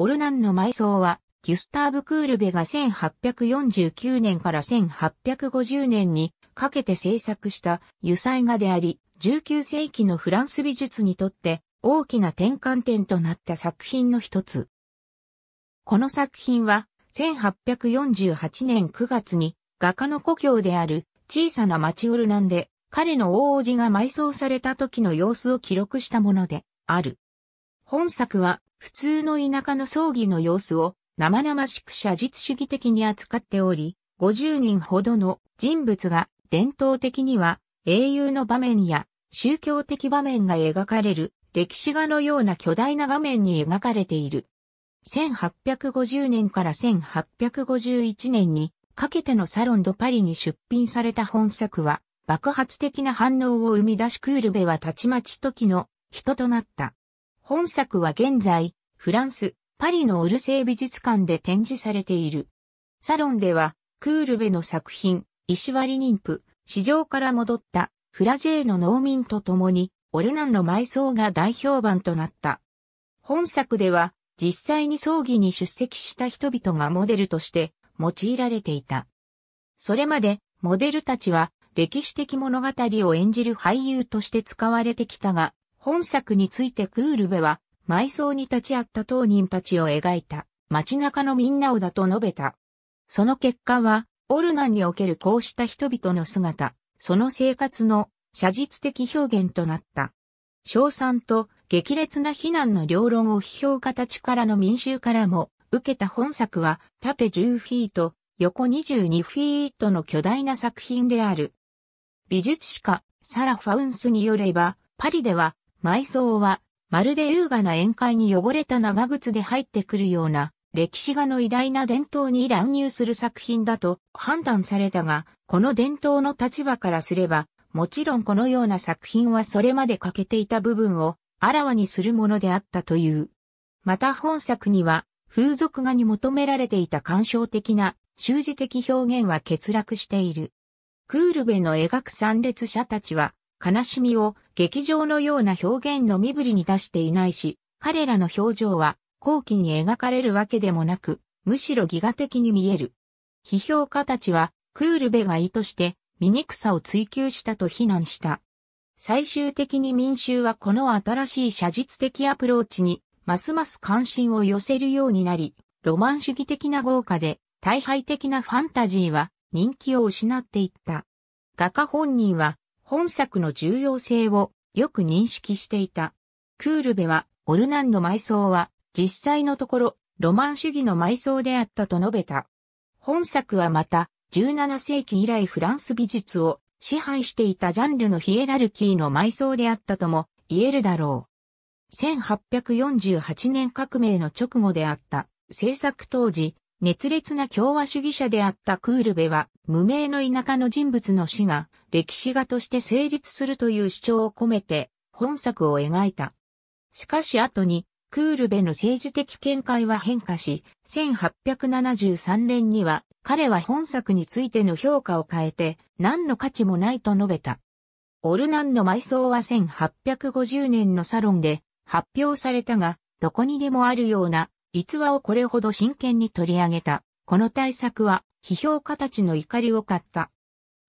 オルナンの埋葬は、ギュスターブ・クールベが1849年から1850年にかけて制作した油彩画であり、19世紀のフランス美術にとって大きな転換点となった作品の一つ。この作品は1848年9月に画家の故郷である小さな町オルナンで彼の大王子が埋葬された時の様子を記録したものである。本作は普通の田舎の葬儀の様子を生々しく写実主義的に扱っており、50人ほどの人物が伝統的には英雄の場面や宗教的場面が描かれる歴史画のような巨大な画面に描かれている。1850年から1851年にかけてのサロンドパリに出品された本作は爆発的な反応を生み出しクールベはたちまち時の人となった。本作は現在、フランス、パリのオルセイ美術館で展示されている。サロンでは、クールベの作品、石割妊婦、市場から戻った、フラジェーの農民と共に、オルナンの埋葬が大評判となった。本作では、実際に葬儀に出席した人々がモデルとして用いられていた。それまで、モデルたちは、歴史的物語を演じる俳優として使われてきたが、本作についてクールベは、埋葬に立ち会った当人たちを描いた、街中のみんなをだと述べた。その結果は、オルナンにおけるこうした人々の姿、その生活の写実的表現となった。称賛と激烈な非難の両論を批評家たちからの民衆からも受けた本作は縦10フィート、横22フィートの巨大な作品である。美術史家、サラ・ファウンスによれば、パリでは埋葬は、まるで優雅な宴会に汚れた長靴で入ってくるような、歴史画の偉大な伝統に乱入する作品だと判断されたが、この伝統の立場からすれば、もちろんこのような作品はそれまで欠けていた部分をあらわにするものであったという。また本作には、風俗画に求められていた感傷的な、修辞的表現は欠落している。クールベの描く参列者たちは、悲しみを劇場のような表現の身振りに出していないし、彼らの表情は後期に描かれるわけでもなく、むしろギガ的に見える。批評家たちは、クールベが意図して、醜さを追求したと非難した。最終的に民衆はこの新しい写実的アプローチに、ますます関心を寄せるようになり、ロマン主義的な豪華で、大敗的なファンタジーは人気を失っていった。画家本人は本作の重要性をよく認識していた。クールベは、オルナンの埋葬は、実際のところ、ロマン主義の埋葬であったと述べた。本作はまた、17世紀以来フランス美術を支配していたジャンルのヒエラルキーの埋葬であったとも言えるだろう。1848年革命の直後であった、制作当時、熱烈な共和主義者であったクールベは、無名の田舎の人物の死が、歴史画として成立するという主張を込めて、本作を描いた。しかし後に、クールベの政治的見解は変化し、1873年には、彼は本作についての評価を変えて、何の価値もないと述べた。オルナンの埋葬は1850年のサロンで発表されたが、どこにでもあるような逸話をこれほど真剣に取り上げた。この大作は、批評家たちの怒りを買った。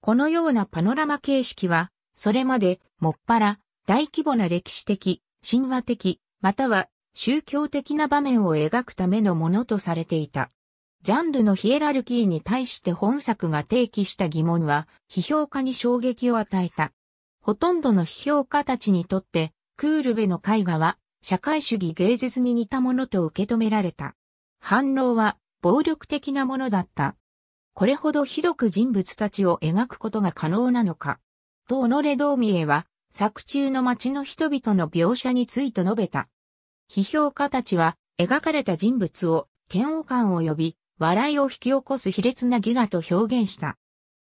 このようなパノラマ形式は、それまで、もっぱら、大規模な歴史的、神話的、または宗教的な場面を描くためのものとされていた。ジャンルのヒエラルキーに対して本作が提起した疑問は、批評家に衝撃を与えた。ほとんどの批評家たちにとって、クールベの絵画は、社会主義芸術に似たものと受け止められた。反応は暴力的なものだった。これほどひどく人物たちを描くことが可能なのか。と、ノレ・ドーミエは、作中の街の人々の描写について述べた。批評家たちは、描かれた人物を、嫌悪感を呼び、笑いを引き起こす卑劣なギガと表現した。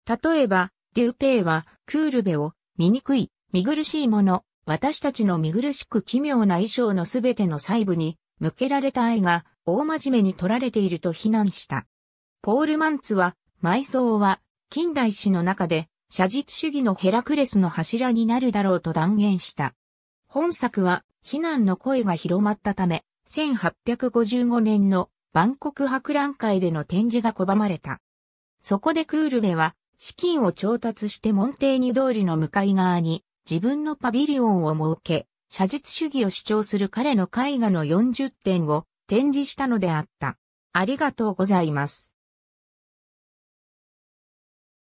例えば、デューペイは、クールベを、醜い、見苦しいもの、私たちの見苦しく奇妙な衣装のすべての細部に、向けられた愛が、大真面目に取られていると非難した。ポール・マンツは、埋葬は、近代史の中で、写実主義のヘラクレスの柱になるだろうと断言した。本作は、非難の声が広まったため、1855年の万国博覧会での展示が拒まれた。そこでクールベは、資金を調達してモンテーニ通りの向かい側に、自分のパビリオンを設け、写実主義を主張する彼の絵画の40点を展示したのであった。ありがとうございます。